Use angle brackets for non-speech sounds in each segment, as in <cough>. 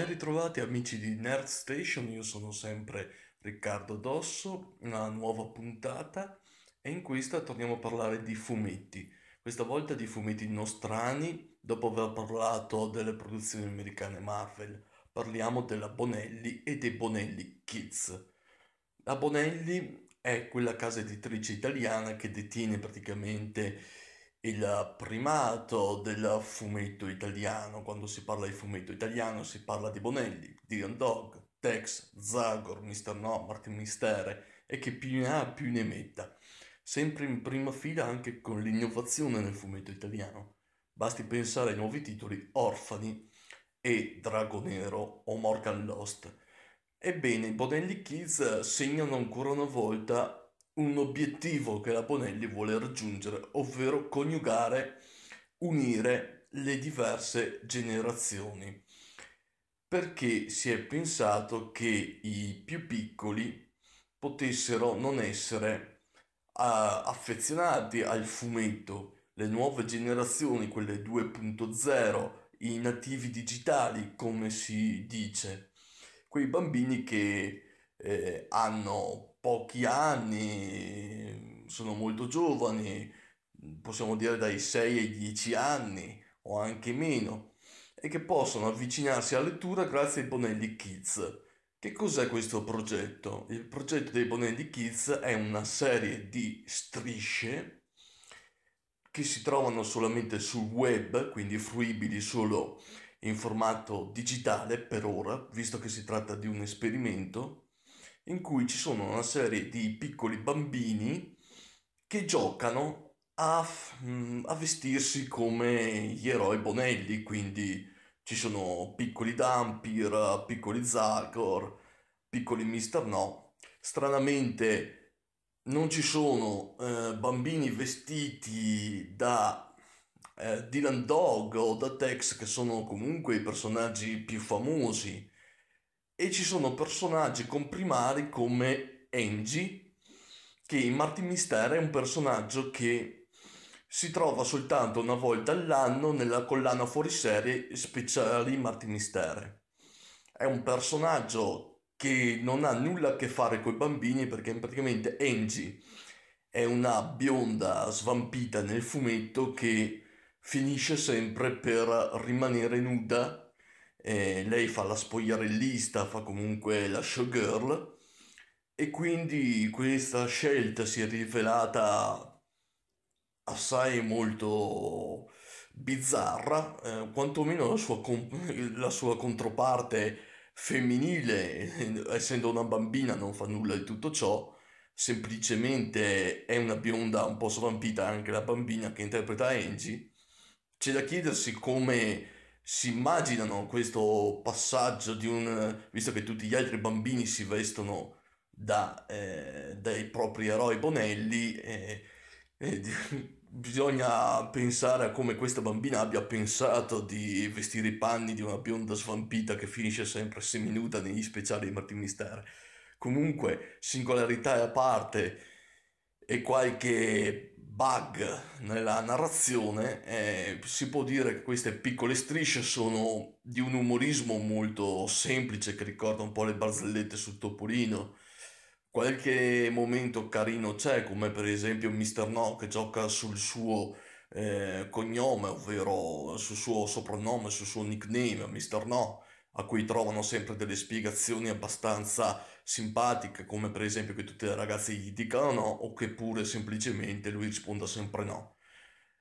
Ben ritrovati amici di Nerd Station, io sono sempre Riccardo Dosso, una nuova puntata e in questa torniamo a parlare di fumetti, questa volta di fumetti nostrani, dopo aver parlato delle produzioni americane Marvel, parliamo della Bonelli e dei Bonelli Kids. La Bonelli è quella casa editrice italiana che detiene praticamente il primato del fumetto italiano. Quando si parla di fumetto italiano si parla di Bonelli, Dylan Dog, Tex, Zagor, Mr. No, Martin Mistere e che più ne ha più ne metta. Sempre in prima fila anche con l'innovazione nel fumetto italiano. Basti pensare ai nuovi titoli Orfani e Dragonero o Morgan Lost. Ebbene, i Bonelli Kids segnano ancora una volta un obiettivo che la Bonelli vuole raggiungere, ovvero coniugare, unire le diverse generazioni, perché si è pensato che i più piccoli potessero non essere uh, affezionati al fumetto, le nuove generazioni, quelle 2.0, i nativi digitali, come si dice, quei bambini che eh, hanno pochi anni, sono molto giovani, possiamo dire dai 6 ai 10 anni o anche meno, e che possono avvicinarsi alla lettura grazie ai Bonelli Kids. Che cos'è questo progetto? Il progetto dei Bonelli Kids è una serie di strisce che si trovano solamente sul web, quindi fruibili solo in formato digitale per ora, visto che si tratta di un esperimento, in cui ci sono una serie di piccoli bambini che giocano a, mm, a vestirsi come gli eroi Bonelli, quindi ci sono piccoli Dampir, piccoli Zagor, piccoli Mister No. Stranamente non ci sono eh, bambini vestiti da eh, Dylan Dog o da Tex che sono comunque i personaggi più famosi e ci sono personaggi comprimari come Angie, che in Martin Mistero è un personaggio che si trova soltanto una volta all'anno nella collana fuoriserie speciali Martin Mistero. È un personaggio che non ha nulla a che fare con i bambini perché praticamente Angie è una bionda svampita nel fumetto che finisce sempre per rimanere nuda eh, lei fa la spogliarellista, fa comunque la showgirl e quindi questa scelta si è rivelata assai molto bizzarra, eh, quantomeno la sua, comp- la sua controparte femminile, <laughs> essendo una bambina non fa nulla di tutto ciò, semplicemente è una bionda un po' svampita anche la bambina che interpreta Angie, c'è da chiedersi come si immaginano questo passaggio di un... visto che tutti gli altri bambini si vestono da, eh, dai propri eroi Bonelli, eh, eh, <laughs> bisogna pensare a come questa bambina abbia pensato di vestire i panni di una bionda svampita che finisce sempre seminuta negli speciali di Martin Mister. Comunque, singolarità a parte e qualche bug nella narrazione, eh, si può dire che queste piccole strisce sono di un umorismo molto semplice che ricorda un po' le barzellette sul topolino. Qualche momento carino c'è, come per esempio Mr. No che gioca sul suo eh, cognome, ovvero sul suo soprannome, sul suo nickname, Mr. No a cui trovano sempre delle spiegazioni abbastanza simpatiche, come per esempio che tutte le ragazze gli dicano no, o che pure semplicemente lui risponda sempre no.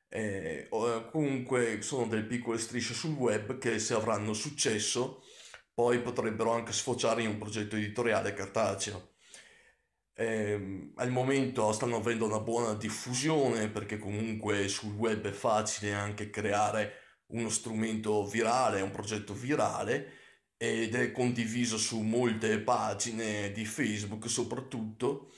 Eh, eh comunque sono delle piccole strisce sul web che se avranno successo poi potrebbero anche sfociare in un progetto editoriale cartaceo. Eh, al momento stanno avendo una buona diffusione perché comunque sul web è facile anche creare uno strumento virale, un progetto virale ed è condiviso su molte pagine di Facebook soprattutto.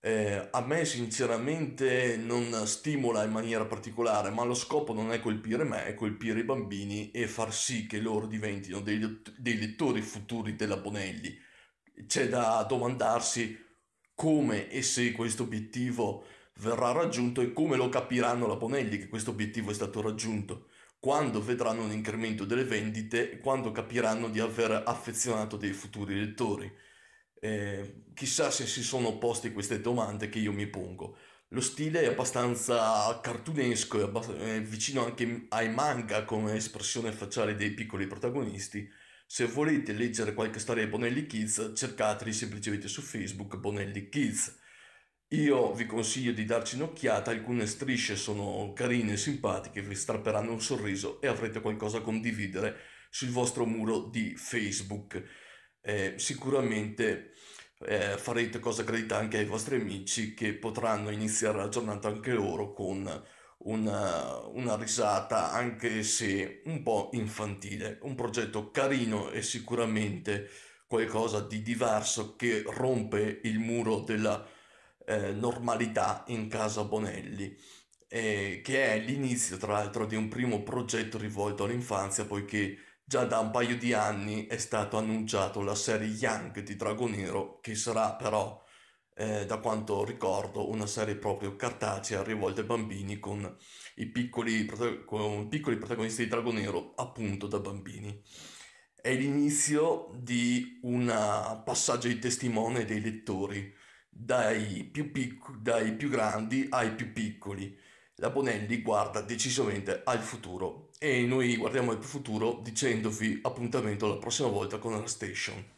Eh, a me sinceramente non stimola in maniera particolare, ma lo scopo non è colpire me, è colpire i bambini e far sì che loro diventino dei, dei lettori futuri della Bonelli. C'è da domandarsi come e se questo obiettivo verrà raggiunto e come lo capiranno la Bonelli che questo obiettivo è stato raggiunto quando vedranno un incremento delle vendite e quando capiranno di aver affezionato dei futuri lettori. Eh, chissà se si sono posti queste domande che io mi pongo. Lo stile è abbastanza cartunesco, è, abbast- è vicino anche ai manga come espressione facciale dei piccoli protagonisti. Se volete leggere qualche storia di Bonelli Kids, cercateli semplicemente su Facebook Bonelli Kids. Io vi consiglio di darci un'occhiata, alcune strisce sono carine e simpatiche, vi strapperanno un sorriso e avrete qualcosa a condividere sul vostro muro di Facebook. Eh, sicuramente eh, farete cosa gradita anche ai vostri amici che potranno iniziare la giornata anche loro con una, una risata, anche se un po' infantile. Un progetto carino e sicuramente qualcosa di diverso che rompe il muro della eh, normalità in casa Bonelli, eh, che è l'inizio tra l'altro di un primo progetto rivolto all'infanzia, poiché già da un paio di anni è stato annunciato la serie Young di Dragonero, che sarà però, eh, da quanto ricordo, una serie proprio cartacea rivolta ai bambini con i piccoli, con piccoli protagonisti di Dragonero, appunto da bambini è l'inizio di un passaggio di testimone dei lettori dai più, picco- dai più grandi ai più piccoli. La Bonelli guarda decisamente al futuro e noi guardiamo al futuro dicendovi appuntamento la prossima volta con la station.